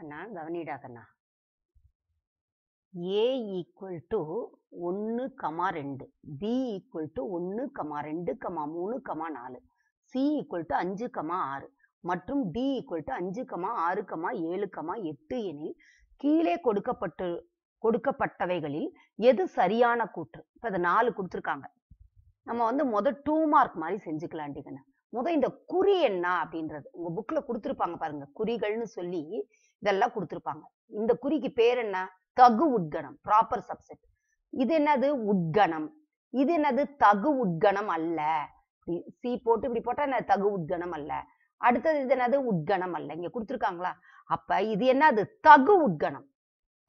கண்ணா கவனிடா கண்ணா A equal to ஒன்று கமா ரெண்டு பி ஈக்குவல் டு ஒன்று கமா ரெண்டு கமா மூணு கமா நாலு சி ஈக்குவல் டு அஞ்சு கமா ஆறு மற்றும் டி ஈக்குவல் டு அஞ்சு கமா ஆறு கமா ஏழு கமா எட்டு எனில் கீழே கொடுக்கப்பட்டு கொடுக்கப்பட்டவைகளில் எது சரியான கூற்று இப்போ அதை நாலு கொடுத்துருக்காங்க நம்ம வந்து முதல் டூ மார்க் மாதிரி செஞ்சுக்கலாண்டிக்கண்ணா முதல் இந்த குறி என்ன அப்படின்றது உங்கள் புக்கில் கொடுத்துருப்பாங்க பாருங்க குறிகள்னு சொல்லி இதெல்லாம் கொடுத்துருப்பாங்க இந்த குறிக்கு பேர் என்ன தகு உட்கணம் ப்ராப்பர் சப்செட் இது என்னது உட்கணம் இது என்னது தகு உட்கணம் அல்ல சி போட்டு இப்படி போட்டா என்ன தகு உட்கணம் அல்ல அடுத்தது இது என்னது உட்கணம் அல்ல இங்க கொடுத்துருக்காங்களா அப்ப இது என்னது தகு உட்கணம்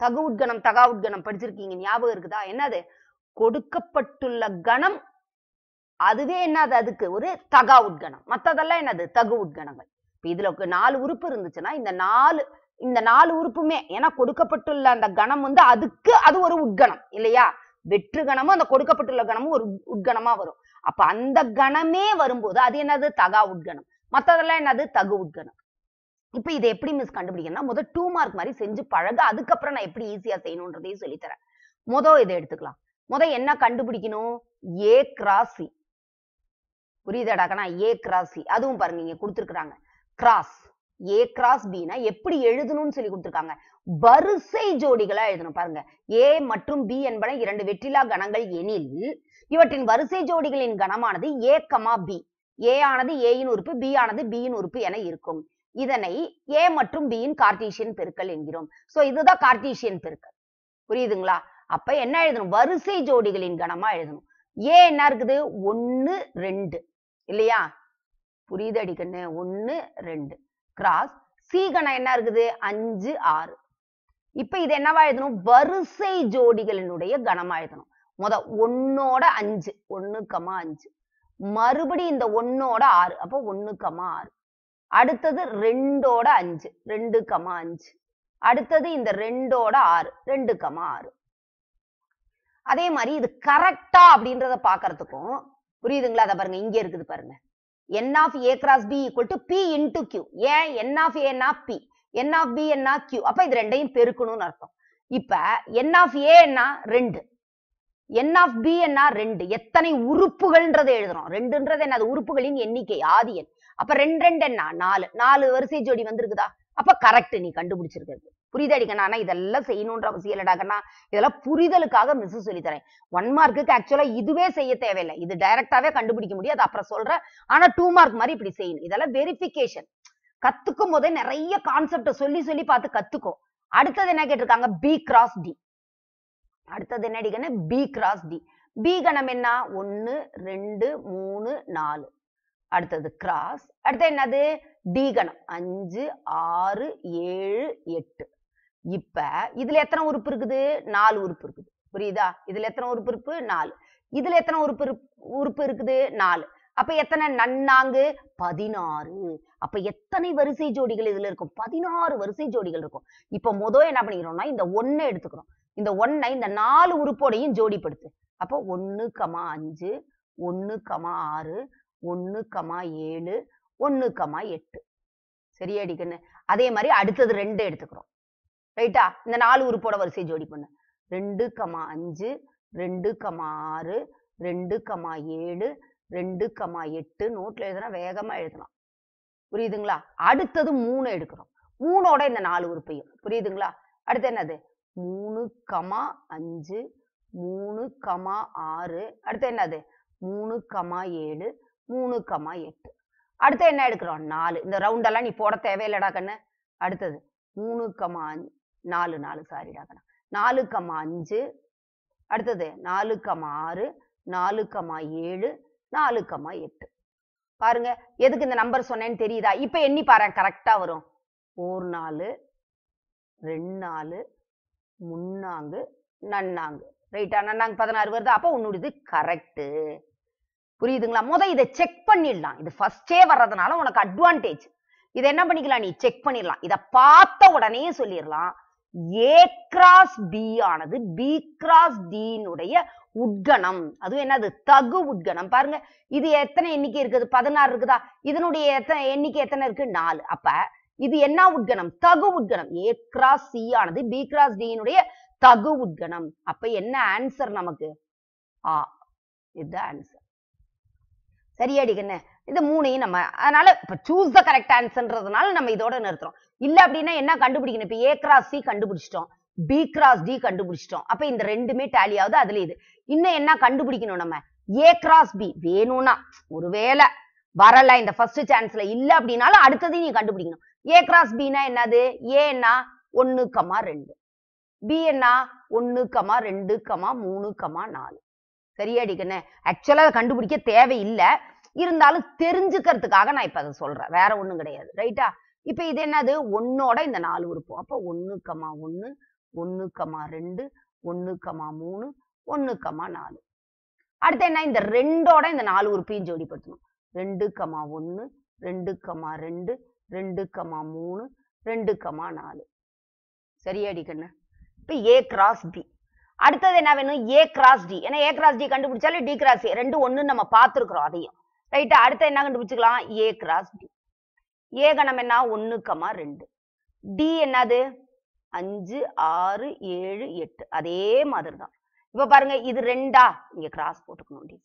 தகு உட்கணம் தகா உட்கணம் படிச்சிருக்கீங்க ஞாபகம் இருக்குதா என்னது கொடுக்கப்பட்டுள்ள கணம் அதுவே என்னது அதுக்கு ஒரு தகா உட்கணம் மத்ததெல்லாம் என்னது தகு உட்கணங்கள் இப்ப இதுல நாலு உறுப்பு இருந்துச்சுன்னா இந்த நாலு இந்த நாலு உறுப்புமே ஏன்னா கொடுக்கப்பட்டுள்ள அந்த கணம் வந்து அதுக்கு அது ஒரு உட்கணம் இல்லையா வெற்று கணமும் அந்த கொடுக்கப்பட்டுள்ள கணமும் ஒரு உட்கணமா வரும் அப்ப அந்த கணமே வரும்போது அது என்னது தகா உட்கணம் மத்ததெல்லாம் என்னது தகு உட்கணம் இப்ப இது எப்படி மிஸ் கண்டுபிடிக்கணும்னா முதல் டூ மார்க் மாதிரி செஞ்சு பழக அதுக்கப்புறம் நான் எப்படி ஈஸியா செய்யணும்ன்றதையும் சொல்லித்தரேன் முதல் இதை எடுத்துக்கலாம் முதல் என்ன கண்டுபிடிக்கணும் ஏ கிராசி புரியுதாடாக்கண்ணா ஏ கிராசி அதுவும் பாருங்க இங்க கொடுத்துருக்குறாங்க கிராஸ் ஏ கிராஸ் பினா எப்படி எழுதணும்னு சொல்லி கொடுத்துருக்காங்க வரிசை ஜோடிகளா எழுதணும் பாருங்க ஏ மற்றும் பி என்பன இரண்டு வெற்றிலா கணங்கள் எனில் இவற்றின் வரிசை ஜோடிகளின் கணமானது ஏ கமா பி ஏ ஆனது ஏயின் உறுப்பு பி ஆனது பியின் உறுப்பு என இருக்கும் இதனை ஏ மற்றும் பியின் கார்டீசியன் பெருக்கல் என்கிறோம் சோ இதுதான் கார்டீசியன் பெருக்கல் புரியுதுங்களா அப்ப என்ன எழுதணும் வரிசை ஜோடிகளின் கணமா எழுதணும் ஏ என்ன இருக்குது ஒன்னு ரெண்டு இல்லையா புரியுது அடிக்கண்ணு ஒன்னு ரெண்டு கிராஸ் சி என்ன இருக்குது அஞ்சு ஆறு இப்ப இது என்னவா எழுதணும் வரிசை ஜோடிகளினுடைய கணமா எழுதணும் முத ஒன்னோட அஞ்சு ஒன்னு கமா அஞ்சு மறுபடி இந்த ஒன்னோட ஆறு அப்போ ஒன்னு கமா ஆறு அடுத்தது ரெண்டோட அஞ்சு ரெண்டு கமா அஞ்சு அடுத்தது இந்த ரெண்டோட ஆறு ரெண்டு கமா ஆறு அதே மாதிரி இது கரெக்டா அப்படின்றத பாக்குறதுக்கும் புரியுதுங்களா அதை பாருங்க இங்க இருக்குது பாருங்க n of A cross B equal to p into q ஏன் என் ஆஃப் ஏன்னா பி என் ஆஃப் பி என்ன கியூ அப்ப இது ரெண்டையும் பெருக்கணும்னு அர்த்தம் இப்ப என் ஆஃப் ஏ என்ன ரெண்டு என் ஆஃப் பி என்ன ரெண்டு எத்தனை உறுப்புகள்ன்றதை எழுதுறோம் ரெண்டுன்றது என்ன உறுப்புகளின் எண்ணிக்கை ஆதி எண் அப்ப ரெண்டு ரெண்டு என்ன நாலு நாலு வரிசை ஜோடி வந்திருக்குதா அப்ப கரெக்ட் நீ கண்டுபிடிச்சிருக்கிறது புரியுதாடிக்கண்ணா இதெல்லாம் செய்யணுன்ற அவசியம் இல்லைடாக்கண்ணா இதெல்லாம் புரிதலுக்காக மிஸ் சொல்லித்தரேன் ஒன் மார்க்குக்கு ஆக்சுவலா இதுவே செய்ய தேவையில்லை இது டைரக்டாவே கண்டுபிடிக்க முடியாது அப்புறம் சொல்ற ஆனா டூ மார்க் மாதிரி இப்படி செய்யணும் இதெல்லாம் வெரிபிகேஷன் கத்துக்கும் போதே நிறைய கான்செப்ட சொல்லி சொல்லி பார்த்து கத்துக்கும் அடுத்தது என்ன கேட்டிருக்காங்க பி கிராஸ் டி அடுத்தது என்னடிக்கன்னா பி கிராஸ் டி பி கணம் என்ன ஒன்னு ரெண்டு மூணு நாலு அடுத்தது கிராஸ் அடுத்து என்னது டி கணம் அஞ்சு ஆறு ஏழு எட்டு இப்ப இதுல எத்தனை உறுப்பு இருக்குது நாலு உறுப்பு இருக்குது புரியுதா இதுல எத்தனை உறுப்பு இருப்பு நாலு இதுல எத்தனை உறுப்பு உறுப்பு இருக்குது நாலு அப்ப எத்தனை நன்னாங்கு பதினாறு அப்ப எத்தனை வரிசை ஜோடிகள் இதுல இருக்கும் பதினாறு வரிசை ஜோடிகள் இருக்கும் இப்ப முதல் என்ன பண்ணிக்கிறோம்னா இந்த ஒன்னை எடுத்துக்கிறோம் இந்த ஒன்னை இந்த நாலு உறுப்போடையும் ஜோடிப்படுத்து அப்போ ஒன்னு கமா அஞ்சு ஒன்னு கமா ஆறு ஒன்னு கமா ஏழு ஒன்னு கமா எட்டு சரியாடிக்கண்ணு அதே மாதிரி அடுத்தது ரெண்டு எடுத்துக்கிறோம் ரைட்டா இந்த நாலு உறுப்போட வரிசை ஜோடி பண்ணு ரெண்டு கமா அஞ்சு ரெண்டு கமா ஆறு ரெண்டு கமா ஏழு ரெண்டு கமா எட்டு நோட்டில் எழுதுனா வேகமாக எழுதலாம் புரியுதுங்களா அடுத்தது மூணு எடுக்கிறோம் மூணோட இந்த நாலு உறுப்பையும் புரியுதுங்களா அடுத்து என்னது மூணு கமா அஞ்சு மூணு கமா ஆறு அடுத்து என்னது மூணு கமா ஏழு மூணு கமா எட்டு அடுத்து என்ன எடுக்கிறோம் நாலு இந்த ரவுண்டெல்லாம் நீ போட தேவையில்லடா கண்ணு அடுத்தது மூணு கமா அஞ்சு நாலு நாலு சாரி டாக்கடா நாலு கமா அஞ்சு அடுத்தது நாலு கமா ஆறு நாலு கமா ஏழு நாலு கமா எட்டு பாருங்க எதுக்கு இந்த நம்பர் சொன்னேன்னு தெரியுதா இப்ப எண்ணி பாரு கரெக்டா வரும் ஓர் நாலு ரெண்டு நாலு முன்னாங்கு நன்னாங்கு ரைட்டா நன்னாங்க பதினாறு வருது அப்போ உன்னுடையது கரெக்டு புரியுதுங்களா முத இதை செக் பண்ணிடலாம் இது ஃபர்ஸ்டே வர்றதுனால உனக்கு அட்வான்டேஜ் இதை என்ன பண்ணிக்கலாம் நீ செக் பண்ணிடலாம் இதை பார்த்த உடனே சொல்லிடலாம் ஏ கிராஸ் பி ஆனது பி கிராஸ் டீனுடைய உட்கணம் அதுவும் என்னது தகு உட்கணம் பாருங்க இது எத்தனை எண்ணிக்கை இருக்குது பதினாறு இருக்குதா இதனுடைய எத்தனை எண்ணிக்கை எத்தனை இருக்கு நாலு அப்ப இது என்ன உட்கணம் தகு உட்கணம் ஏ கிராஸ் சி ஆனது பி கிராஸ் டீனுடைய தகு உட்கணம் அப்ப என்ன ஆன்சர் நமக்கு ஆ இது ஆன்சர் சரியாடி கண்ணு இது மூணையும் நம்ம அதனால இப்ப சூஸ் த கரெக்ட் ஆன்சர்ன்றதுனால நம்ம இதோட நிறுத்துறோம் இல்ல அப்படின்னா என்ன கண்டுபிடிக்கணும் இப்ப ஏ கிராஸ் சி கண்டுபிடிச்சிட்டோம் பி கிராஸ் டி கண்டுபிடிச்சிட்டோம் அப்ப இந்த ரெண்டுமே டேலி ஆகுது அதுல இது இன்னும் என்ன கண்டுபிடிக்கணும் நம்ம ஏ கிராஸ் பி வேணும்னா ஒருவேளை வரல இந்த ஃபர்ஸ்ட் சான்ஸ்ல இல்ல அப்படின்னாலும் அடுத்ததையும் நீ கண்டுபிடிக்கணும் ஏ கிராஸ் பினா என்னது ஏன்னா ஒன்னு கமா ரெண்டு பி என்ன ஒன்னு கமா ரெண்டு கமா மூணு கமா நாலு சரியாடிக்கண்ணே ஆக்சுவலா அதை கண்டுபிடிக்க தேவையில்லை இருந்தாலும் தெரிஞ்சுக்கிறதுக்காக நான் இப்ப அதை சொல்றேன் வேற ஒண்ணும் கிடையாது ரைட்டா இப்ப இது என்னது ஒன்னோட இந்த நாலு உறுப்பு அப்போ ஒன்னு கமா ஒண்ணு ஒன்னு கமா ரெண்டு ஒன்னு கமா மூணு ஒன்னு கமா நாலு அடுத்து என்ன இந்த ரெண்டோட இந்த நாலு உறுப்பையும் ஜோடிப்படுத்தணும் ரெண்டு கமா ஒன்னு ரெண்டு கமா ரெண்டு ரெண்டு கமா மூணு ரெண்டு கமா நாலு சரியாடி கண்ணு இப்ப ஏ கிராஸ் பி அடுத்தது என்ன வேணும் ஏ கிராஸ் டி ஏன்னா ஏ கிராஸ் டி கண்டுபிடிச்சாலே டி கிராஸ் ரெண்டு ஒண்ணு நம்ம பார்த்துருக்குறோம் அதையும் ரைட்டா அடுத்து என்ன கண்டுபிடிச்சிக்கலாம் ஏ கிராஸ் டி ஏகணம் என்ன ஒன்று கமா ரெண்டு டி என்னது அஞ்சு ஆறு ஏழு எட்டு அதே மாதிரி தான் இப்ப பாருங்க இது ரெண்டா இங்க கிராஸ் போட்டுக்கணும்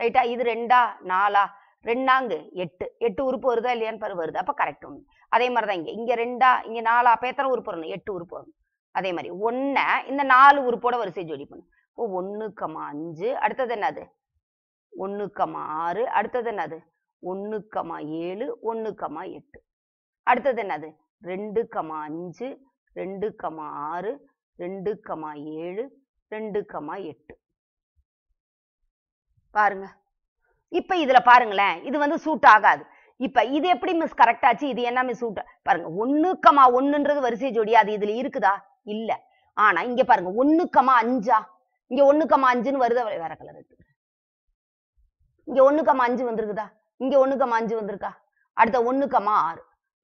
ரைட்டா இது ரெண்டா நாலா ரெண்டாங்கு எட்டு எட்டு உறுப்பு வருதா இல்லையான்னு பாரு வருது அப்ப கரெக்ட் ஒண்ணு அதே மாதிரிதான் இங்க இங்க ரெண்டா இங்க நாலா அப்ப எத்தனை உறுப்பு வரணும் எட்டு உறுப்பு வரணும் அதே மாதிரி ஒன்ன இந்த நாலு உறுப்போட வரிசை ஜோடி பண்ணும் ஓ ஒன்று கமா அஞ்சு அடுத்தது என்னது ஒன்று கமா ஆறு அடுத்தது என்னது ஒன்று கமா ஏழு ஒன்று கமா எட்டு அடுத்தது என்னது ரெண்டு கமா அஞ்சு ரெண்டு கமா ஆறு ரெண்டு கமா ஏழு ரெண்டு கமா எட்டு பாருங்க இப்ப இதுல பாருங்களேன் இது வந்து சூட் ஆகாது இப்ப இது எப்படி மிஸ் கரெக்ட் ஆச்சு இது என்ன மிஸ் சூட் பாருங்க ஒன்று கமா ஒன்றுன்றது வரிசை ஜோடி அது இதுல இருக்குதா இல்ல ஆனா இங்க பாருங்க ஒன்று கமா அஞ்சா இங்க ஒன்னு கமா அஞ்சுன்னு வருது வேற கலர் எடுத்துக்கிறேன் இங்கே ஒன்று கமா அஞ்சு வந்திருக்குதா இங்க ஒண்ணு கமா அஞ்சு வந்திருக்கா அடுத்த ஒண்ணு கமா ஆறு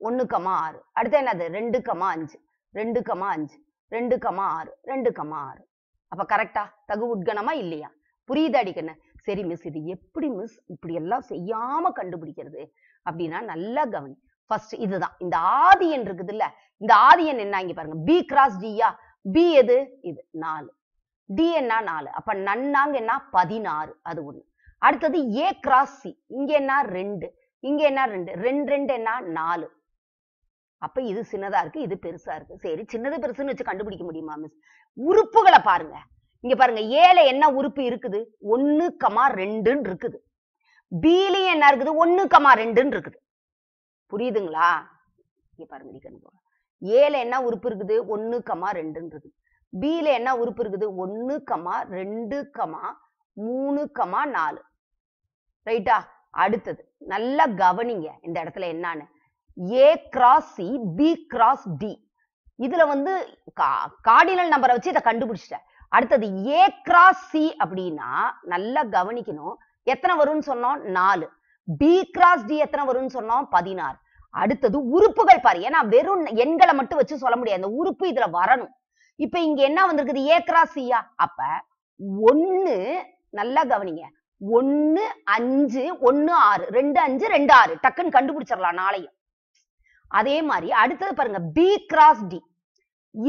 ஒண்ணு கமா ஆறு அடுத்த என்னது ரெண்டு கமா அஞ்சு ரெண்டு கமா அஞ்சு ரெண்டு கமா ஆறு ரெண்டு கமா ஆறு அப்ப கரெக்டா தகு உட்கணமா இல்லையா புரியுதாடி கண்ணு சரி மிஸ் இது எப்படி மிஸ் இப்படி எல்லாம் செய்யாம கண்டுபிடிக்கிறது அப்படின்னா நல்லா கவனி ஃபர்ஸ்ட் இதுதான் இந்த ஆதி எண் இருக்குது இல்ல இந்த ஆதி எண் என்ன இங்க பாருங்க பி கிராஸ் டியா பி எது இது நாலு டி என்ன நாலு அப்ப நன்னாங்க என்ன பதினாறு அது ஒண்ணு அடுத்தது ஏ கிராஸ் சி இங்க என்ன ரெண்டு இங்க என்ன ரெண்டு ரெண்டு ரெண்டு என்ன நாலு அப்ப இது சின்னதா இருக்கு இது பெருசா இருக்கு சரி சின்னது பெருசுன்னு வச்சு கண்டுபிடிக்க முடியுமா மிஸ் உறுப்புகளை பாருங்க இங்க பாருங்க ஏல என்ன உறுப்பு இருக்குது ஒன்னு கமா ரெண்டுன்னு இருக்குது பீலி என்ன இருக்குது ஒன்னு கமா ரெண்டுன்னு இருக்குது புரியுதுங்களா இங்க பாருங்க ஏல என்ன உறுப்பு இருக்குது ஒன்னு கமா ரெண்டுன்னு இருக்குது பீல என்ன உறுப்பு இருக்குது ஒன்னு கமா ரெண்டு கமா மூணு கமா நாலு ரைட்டா அடுத்தது நல்லா கவனிங்க இந்த இடத்துல என்னன்னு A cross C B cross D இதுல வந்து கார்டினல் நம்பரை வச்சு இதை கண்டுபிடிச்சிட்டேன் அடுத்தது ஏ கிராஸ் சி அப்படின்னா நல்லா கவனிக்கணும் எத்தனை வரும்னு சொன்னோம் நாலு பி கிராஸ் டி எத்தனை வரும்னு சொன்னோம் பதினாறு அடுத்தது உறுப்புகள் பாரு ஏன்னா வெறும் எண்களை மட்டும் வச்சு சொல்ல முடியாது அந்த உறுப்பு இதுல வரணும் இப்ப இங்க என்ன வந்திருக்குது ஏ கிராஸ் சியா அப்ப ஒன்னு நல்லா கவனிங்க ஒன்னு அஞ்சு ஒன்னு ஆறு ரெண்டு அஞ்சு ரெண்டு ஆறு டக்குன்னு கண்டுபிடிச்சிடலாம் நாளையும் அதே மாதிரி அடுத்தது பாருங்க பி கிராஸ் டி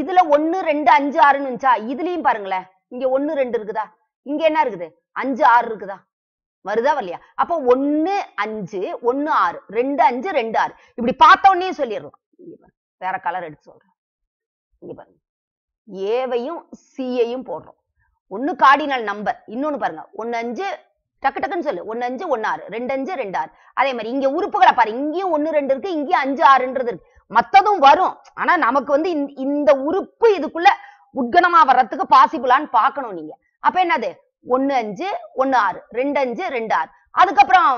இதுல ஒன்னு ரெண்டு அஞ்சு ஆறுன்னு இருந்துச்சா இதுலயும் பாருங்களேன் இங்க ஒன்னு ரெண்டு இருக்குதா இங்க என்ன இருக்குது அஞ்சு ஆறு இருக்குதா வருதா வரலையா அப்ப ஒன்னு அஞ்சு ஒன்னு ஆறு ரெண்டு அஞ்சு ரெண்டு ஆறு இப்படி பார்த்த உடனே சொல்லிடலாம் வேற கலர் எடுத்து சொல்றேன் இங்க பாருங்க ஏவையும் சியையும் போடுறோம் ஒன்னு கார்டினல் நம்பர் இன்னொன்னு பாருங்க ஒன்னு அஞ்சு டக்கு டக்குன்னு சொல்லு ஒன்னு அஞ்சு ஒன்னு ஆறு ரெண்டு அஞ்சு ரெண்டு ஆறு அதே மாதிரி இங்க உறுப்புகளை பாரு இங்கேயும் ஒன்னு ரெண்டு இருக்கு இங்கேயும் அஞ்சு ஆறுன்றது இருக்கு மத்ததும் வரும் ஆனா நமக்கு வந்து இந்த உறுப்பு இதுக்குள்ள உட்கணமா வர்றதுக்கு பாசிபிளான்னு பாக்கணும் நீங்க அப்ப என்னது ஒன்னு அஞ்சு ஒன்னு ஆறு ரெண்டு அஞ்சு ரெண்டு ஆறு அதுக்கப்புறம்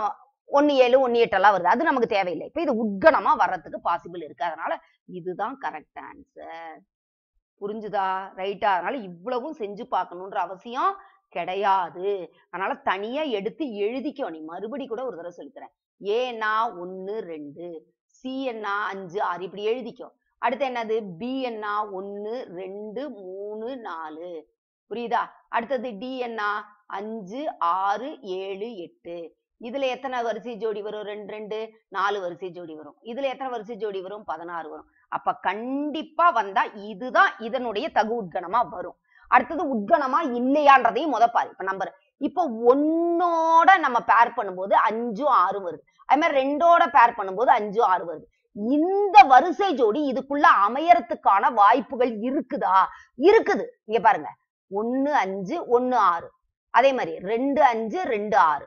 ஒன்னு ஏழு ஒன்னு எட்டெல்லாம் வருது அது நமக்கு தேவையில்லை இப்ப இது உட்கணமா வர்றதுக்கு பாசிபிள் இருக்கு அதனால இதுதான் கரெக்ட் ஆன்சர் புரிஞ்சுதா ரைட்டா அதனால இவ்வளவும் செஞ்சு பார்க்கணுன்ற அவசியம் கிடையாது அதனால தனியா எடுத்து எழுதிக்கோ நீ மறுபடி கூட ஒரு தடவை சொல்லித்தரேன் ஏன்னா ஒன்னு ரெண்டு சி என்னா அஞ்சு ஆறு இப்படி எழுதிக்கோ அடுத்து என்னது பி என்னா ஒன்னு ரெண்டு மூணு நாலு புரியுதா அடுத்தது டி என்னா அஞ்சு ஆறு ஏழு எட்டு இதுல எத்தனை வரிசை ஜோடி வரும் ரெண்டு ரெண்டு நாலு வரிசை ஜோடி வரும் இதுல எத்தனை வரிசை ஜோடி வரும் பதினாறு வரும் அப்ப கண்டிப்பா வந்தா இதுதான் இதனுடைய தகு உட்கணமா வரும் அடுத்தது உட்கணமா இல்லையான்றதையும் முத பாரு இப்ப நம்பர் இப்போ ஒன்னோட நம்ம பேர் பண்ணும்போது அஞ்சும் ஆறும் வருது அது மாதிரி ரெண்டோட பேர் பண்ணும்போது அஞ்சும் ஆறு வருது இந்த வரிசை ஜோடி இதுக்குள்ள அமையறதுக்கான வாய்ப்புகள் இருக்குதா இருக்குது இங்க பாருங்க ஒன்னு அஞ்சு ஒன்னு ஆறு அதே மாதிரி ரெண்டு அஞ்சு ரெண்டு ஆறு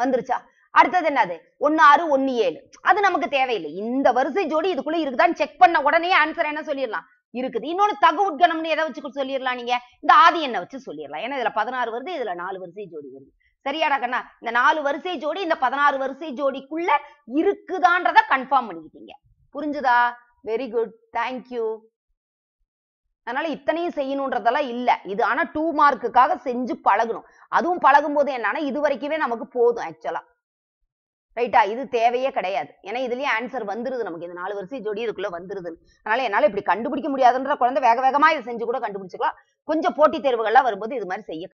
வந்துருச்சா அடுத்தது என்னது ஒன்னு ஆறு ஒன்னு ஏழு அது நமக்கு தேவையில்லை இந்த வரிசை ஜோடி இதுக்குள்ள இருக்குதான்னு செக் பண்ண உடனே ஆன்சர் என்ன சொல்லிடலாம் இருக்குது இன்னொன்னு தகு உட்கணம்னு எதை வச்சு சொல்லிடலாம் நீங்க இந்த ஆதி எண்ணை வச்சு சொல்லிடலாம் ஏன்னா இதுல பதினாறு வருது இதுல நாலு வரிசை ஜோடி வருது சரியாடா கண்ணா இந்த நாலு வரிசை ஜோடி இந்த பதினாறு வரிசை ஜோடிக்குள்ள இருக்குதான்றத கன்ஃபார்ம் பண்ணிக்கிட்டீங்க புரிஞ்சுதா வெரி குட் தேங்க்யூ அதனால இத்தனையும் செய்யணுன்றதெல்லாம் இல்ல இது ஆனா டூ மார்க்குக்காக செஞ்சு பழகணும் அதுவும் பழகும் போது என்னன்னா இது வரைக்குமே நமக்கு போதும் ஆக்சுவலா ரைட்டா இது தேவையே கிடையாது ஏன்னா இதுலயே ஆன்சர் வந்துருது நமக்கு இந்த நாலு வருஷம் ஜோடி இதுக்குள்ள வந்துருது அதனால என்னால இப்படி கண்டுபிடிக்க முடியாதுன்ற குழந்தை வேக வேகமா இதை செஞ்சு கூட கண்டுபிடிச்சிக்கலாம் கொஞ்சம் போட்டித் தேர்வுகள்லாம் வரும்போது இது மாதிரி செய்ய